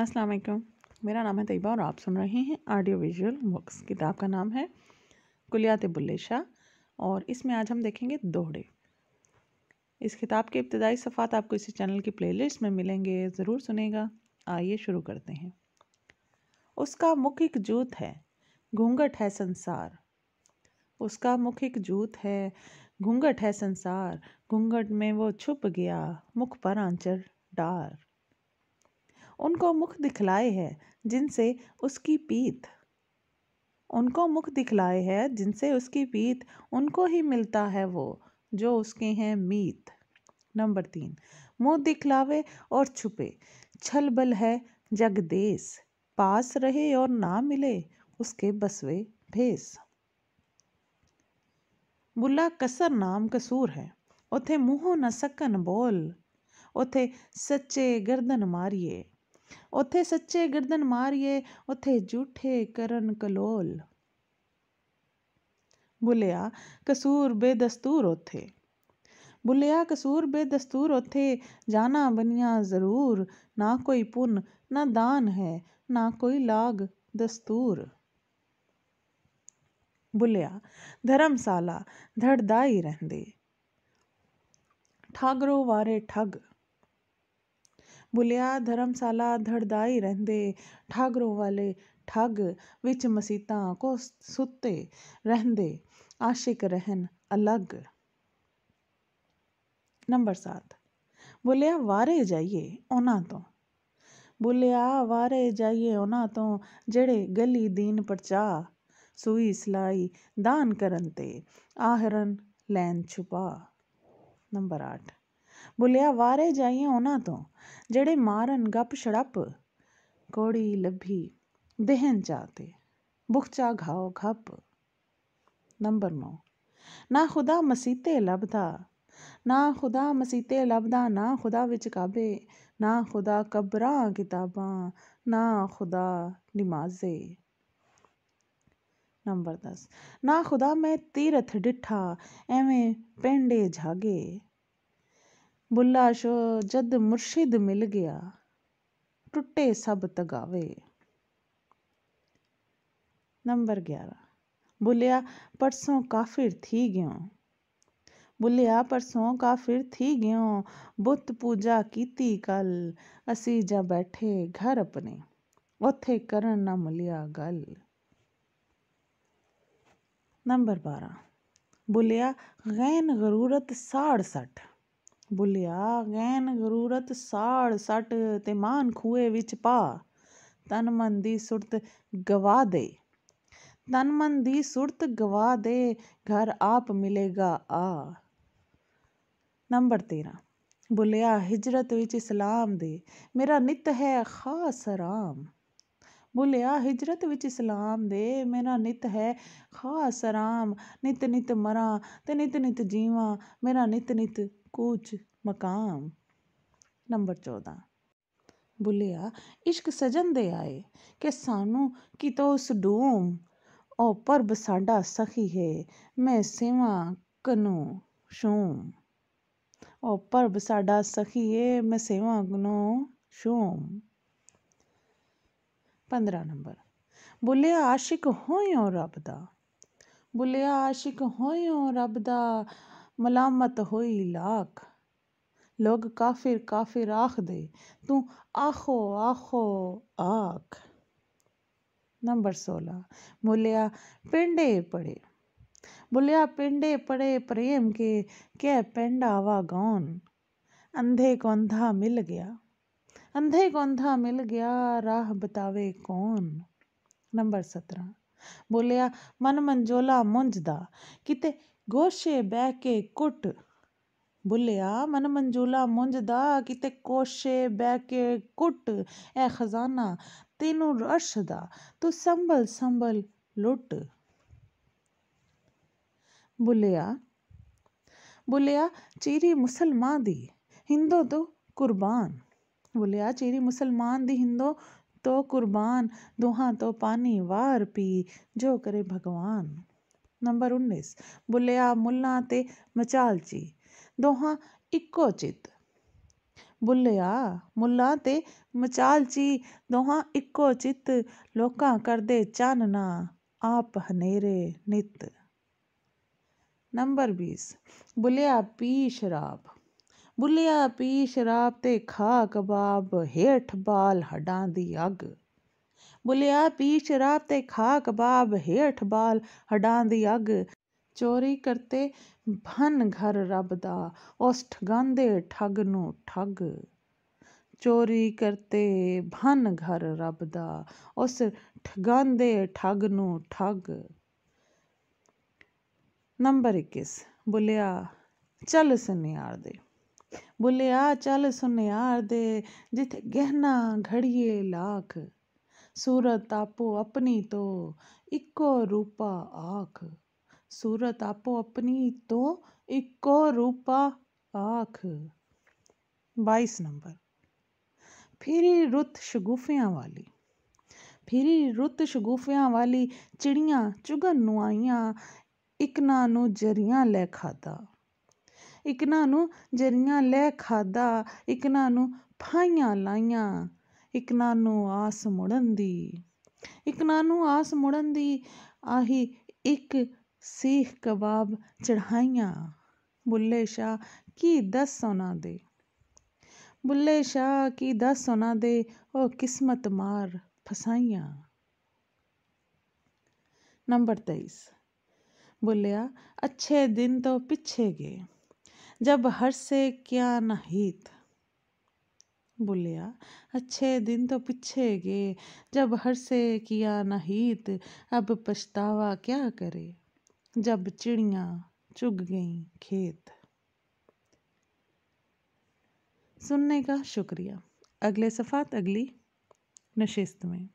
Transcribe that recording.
अस्सलाम वालेकुम मेरा नाम है तैयबा और आप सुन रहे हैं ऑडियो विजुअल बुक्स किताब का नाम है कुलियात शाह और इसमें आज हम देखेंगे दोहड़े इस किताब के इब्तदाई सफ़ात आपको इसी चैनल की प्लेलिस्ट में मिलेंगे ज़रूर सुनेगा आइए शुरू करते हैं उसका मुख एक जूत है घूंघट है संसार उसका मुख एक जूत है घूंघट है संसार घूंघट में वो छुप गया मुख पर आंचर डार उनको मुख दिखलाए है जिनसे उसकी पीत उनको मुख दिखलाए है जिनसे उसकी पीत उनको ही मिलता है वो जो उसके हैं मीत नंबर तीन मुंह दिखलावे और छुपे छल बल है जगदेश पास रहे और ना मिले उसके बसवे भेस बुला कसर नाम कसूर है उथे मुँह न सकन बोल उथे सच्चे गर्दन मारिए ਉੱਥੇ ਸੱਚੇ ਗਿਰਦਨ ਮਾਰੀਏ ਉੱਥੇ ਝੂਠੇ ਕਰਨ ਕਲੋਲ ਬੁਲਿਆ ਕਸੂਰ ਬੇਦਸਤੂਰ ਉਥੇ ਬੁਲਿਆ ਕਸੂਰ ਬੇਦਸਤੂਰ ਉਥੇ ਜਾਣਾ ਬਨਿਆ ਜ਼ਰੂਰ ਨਾ ਕੋਈ ਪੁੰਨ ਨਾ ਦਾਨ ਹੈ ਨਾ ਕੋਈ ਲਾਗ ਦਸਤੂਰ ਬੁਲਿਆ ਧਰਮਸਾਲਾ ਧੜਦਾਈ ਰਹਿੰਦੇ ਠਾਗਰੋ ਵਾਰੇ ਠੱਗ ਬੁਲਿਆ ਧਰਮਸਾਲਾ ਧੜਦਾਈ ਰਹਿੰਦੇ ਠਾਗਰੋਂ ਵਾਲੇ ਠੱਗ ਵਿੱਚ ਮਸੀਤਾਂ ਕੋ ਸੁੱਤੇ ਰਹਿੰਦੇ ਆਸ਼ਿਕ ਰਹਿਣ ਅਲੱਗ ਨੰਬਰ 7 ਬੁਲਿਆ ਵਾਰੇ ਜਾਈਏ ਉਹਨਾਂ ਤੋਂ ਬੁਲਿਆ ਵਾਰੇ ਜਾਈਏ ਉਹਨਾਂ ਤੋਂ ਜਿਹੜੇ ਗਲੀ ਦੀਨ ਪਰਚਾ ਸੂਈ ਸਲਾਈ ਦਾਨ ਕਰਨ ਤੇ ਆਹਰਨ ਲੈਣ ਛੁਪਾ ਨੰਬਰ 8 ਬੁਲਿਆ ਵਾਰੇ ਜਾਈਏ ਉਹਨਾਂ ਤੋਂ ਜਿਹੜੇ ਮਾਰਨ ਗੱਪ ਛੜਪ ਕੋੜੀ ਲੱਭੀ ਦਹਨ ਜਾਤੇ ਬੁਖਚਾ ਘਾਓ ਘੱਪ ਨੰਬਰ 9 ਨਾ ਖੁਦਾ ਮਸੀਤੇ ਲਬਦਾ ਨਾ ਖੁਦਾ ਮਸੀਤੇ ਲਬਦਾ ਨਾ ਖੁਦਾ ਵਿੱਚ ਕਾਬੇ ਨਾ ਖੁਦਾ ਕਬਰਾਂ ਕਿਤਾਬਾਂ ਨਾ ਖੁਦਾ ਨਮਾਜ਼ੇ ਨੰਬਰ 10 ਨਾ ਖੁਦਾ ਮੈਂ ਤੀਰਥ ਡਿਠਾ ਐਵੇਂ ਪਿੰਡੇ ਝਾਗੇ ਬੁੱਲਾ ਸ਼ੋ ਜਦ ਮੁਰਸ਼ਿਦ ਮਿਲ ਗਿਆ ਟੁੱਟੇ ਸਭ ਤਗਾਵੇ ਨੰਬਰ 11 ਬੁੱਲਿਆ ਪਰਸੋਂ ਕਾਫਿਰ ਥੀ ਗਿਓ ਬੁੱਲਿਆ ਪਰਸੋਂ ਕਾਫਿਰ ਥੀ ਗਿਓ ਬੁੱਤ ਪੂਜਾ ਕੀਤੀ ਕੱਲ ਅਸੀਂ ਜਾਂ ਬੈਠੇ ਘਰ ਆਪਣੇ ਉੱਥੇ ਕਰਨ ਨਾ ਮਿਲਿਆ ਗੱਲ ਨੰਬਰ 12 ਬੁੱਲਿਆ ਗੈਨ ਗਰੂਰਤ 66 ਭੁਲਿਆ ਗੈਨ ਗਰੂਰਤ ਸਾੜ ਸਟ ਤੇ ਮਾਨ ਖੂਏ ਵਿੱਚ ਪਾ ਤਨ ਮਨ ਦੀ ਸੁਰਤ ਗਵਾ ਦੇ ਤਨ ਮਨ ਦੀ ਸੁਰਤ ਗਵਾ ਦੇ ਘਰ ਆਪ ਮਿਲੇਗਾ ਆ ਨੰਬਰ 13 ਬੁਲਿਆ ਹਿਜਰਤ ਵਿੱਚ ਇਸਲਾਮ ਦੇ ਮੇਰਾ ਨਿਤ ਹੈ ਖਾਸ ਆਰਾਮ ਬੁਲਿਆ ਹਿਜਰਤ ਵਿੱਚ ਇਸਲਾਮ ਦੇ ਮੇਰਾ ਨਿਤ ਹੈ ਖਾਸ ਆਰਾਮ ਨਿਤ ਨਿਤ ਮਰਾਂ ਤੇ ਨਿਤ ਨਿਤ ਜੀਵਾਂ ਮੇਰਾ ਨਿਤ ਨਿਤ ਕੂਚ ਮਕਾਮ ਨੰਬਰ 14 ਬੁਲਿਆ ਇਸ਼ਕ ਸਜਨ ਦੇ ਆਏ ਕਿ ਸਾਨੂੰ ਕਿਤੋਂ ਡੂਮ ਓ ਪਰਬ ਸਾਡਾ ਸਖੀ ਹੈ ਮੈਂ ਸੇਵਾ ਕਨੂ ਸ਼ੂਮ ਓ ਪਰਬ ਸਾਡਾ ਸਖੀ ਹੈ ਮੈਂ ਸੇਵਾ ਕਨੂ ਸ਼ੂਮ 15 ਨੰਬਰ ਬੁਲਿਆ ਆਸ਼ਿਕ ਹੋਇਓ ਰੱਬ ਦਾ ਬੁਲਿਆ ਆਸ਼ਿਕ ਹੋਇਓ ਰੱਬ ਦਾ ਮਲਾਮਤ ਹੋਈ ਲਾਖ ਲੋਗ ਕਾਫਿਰ ਕਾਫਿਰ ਆਖਦੇ ਤੂੰ ਆਖੋ ਆਖੋ ਆਖ ਨੰਬਰ 16 ਮੁਲਿਆ ਪਿੰਡੇ ਪੜੇ ਬੁਲਿਆ ਪਿੰਡੇ ਪੜੇ ਪ੍ਰੇਮ ਕੇ ਕਹਿ ਪਿੰਡਾਵਾ ਗੌਨ ਅੰਧੇ ਕੋ ਅੰਧਾ ਮਿਲ ਗਿਆ ਅੰਧੇ ਕੋ ਅੰਧਾ ਮਿਲ ਗਿਆ ਰਾਹ ਬਤਾਵੇ ਕੌਣ ਨੰਬਰ 17 ਬੋਲਿਆ ਮਨ ਮੰਜੋਲਾ ਮੁੰਜਦਾ ਕਿਤੇ ਗੋਸ਼ੇ ਬਹਿ ਕੇ ਕੁੱਟ ਬੁੱਲਿਆ ਮਨ ਮੰਜੂਲਾ ਮੁੰਜਦਾ ਕਿਤੇ ਕੋਸ਼ੇ ਬਹਿ ਕੇ ਕੁੱਟ ਐ ਖਜ਼ਾਨਾ ਤੈਨੂੰ ਰਸ਼ ਦਾ ਤੂੰ ਸੰਭਲ ਸੰਭਲ ਲੁੱਟ ਬੁੱਲਿਆ ਬੁੱਲਿਆ ਚੀਰੀ ਮੁਸਲਮਾਨ ਦੀ ਹਿੰਦੋ ਤੋਂ ਕੁਰਬਾਨ ਬੁੱਲਿਆ ਚੀਰੀ ਮੁਸਲਮਾਨ ਦੀ ਹਿੰਦੋ ਤੋਂ ਕੁਰਬਾਨ ਦੋਹਾਂ ਤੋਂ ਪਾਣੀ ਵਾਰ ਪੀ ਜੋ ਕਰੇ ਭਗਵਾਨ ਨੰਬਰ 19 ਬੁੱਲਿਆ ਮੁੱਲਾ ਤੇ ਮਚਾਲ ਜੀ ਦੋਹਾਂ ਇੱਕੋ ਚਿੱਤ ਬੁੱਲਿਆ ਮੁੱਲਾ ਤੇ ਮਚਾਲ ਜੀ ਦੋਹਾਂ ਇੱਕੋ ਚਿੱਤ ਲੋਕਾਂ ਕਰਦੇ ਚਾਨਣਾ ਆਪ ਹਨੇਰੇ ਨਿਤ ਨੰਬਰ 20 ਬੁੱਲਿਆ ਪੀ ਸ਼ਰਾਬ ਬੁੱਲਿਆ ਪੀ ਸ਼ਰਾਬ ਤੇ ਖਾ ਕਬਾਬ ਹੇਠ ਬਾਲ ਹਡਾਂ ਦੀ ਅੱਗ ਬੁਲਿਆ ਪੀਛ ਸ਼ਰਾਬ ਤੇ ਖਾ ਕਬਾਬ ਹੇਠ ਬਾਲ ਹਡਾਂ ਦੀ ਅੱਗ ਚੋਰੀ ਕਰਤੇ ਭਨ ਘਰ ਰੱਬ ਦਾ ਉਸ ਠਗਾਂਦੇ ਠੱਗ ਨੂੰ ਠੱਗ ਚੋਰੀ ਕਰਤੇ ਭਨ ਘਰ ਰੱਬ ਦਾ ਉਸ ਠਗਾਂਦੇ ਠੱਗ ਨੂੰ ਠੱਗ ਨੰਬਰ 21 ਬੁਲਿਆ ਚੱਲ ਸੁਨਿਆਰ ਦੇ ਬੁਲਿਆ ਚੱਲ ਸੁਨਿਆਰ ਦੇ ਜਿੱਥੇ ਗਹਿਣਾ ਘੜੀਏ ਲਾਖ ਸੂਰਤ ਆਪੋ ਆਪਣੀ ਤੋਂ ਇੱਕੋ ਰੂਪਾ ਆਖ ਸੂਰਤ ਆਪੋ ਆਪਣੀ ਤੋਂ ਇੱਕੋ ਰੂਪਾ ਆਖ 22 ਨੰਬਰ ਫੇਰੀ ਰੁੱਤ ਸ਼ਗੂਫਿਆਂ ਵਾਲੀ ਫੇਰੀ ਰੁੱਤ ਸ਼ਗੂਫਿਆਂ ਵਾਲੀ ਚਿੜੀਆਂ ਚੁਗਨ ਨੂੰ ਆਈਆਂ ਇਕਨਾ ਨੂੰ ਜਰੀਆਂ ਲੈ ਖਾਦਾ ਇਕਨਾ ਨੂੰ ਜਰੀਆਂ ਲੈ ਖਾਦਾ ਇਕਨਾ ਨੂੰ ਫਾਈਆਂ ਲਾਈਆਂ ਇੱਕ ਨਾਨੂ ਆਸ ਮੁੜਨ ਦੀ ਇੱਕ ਨਾਨੂ ਆਸ ਮੁੜਨ ਦੀ ਆਹੀ ਇੱਕ ਸੇਖ ਕਬਾਬ ਚੜਾਈਆਂ ਬੁੱਲੇ ਸ਼ਾ ਕੀ ਦਸ ਸੋਨਾ ਦੇ ਬੁੱਲੇ ਸ਼ਾ ਕੀ ਦਸ ਸੋਨਾ ਦੇ ਉਹ ਕਿਸਮਤ ਮਾਰ ਫਸਾਈਆਂ ਨੰਬਰ 23 ਬੁੱਲਿਆ ਅੱਛੇ ਦਿਨ ਤੋਂ ਪਿੱਛੇ ਗਏ ਜਬ ਹਰ ਸੇ ਕਿਆ ਨਹੀਤ बोलिया अच्छे दिन तो पिछे गे जब हर से किया नहीत अब पछतावा क्या करे जब चिड़िया चुग गई खेत सुनने का शुक्रिया अगले सफ़ात अगली नशिस्त में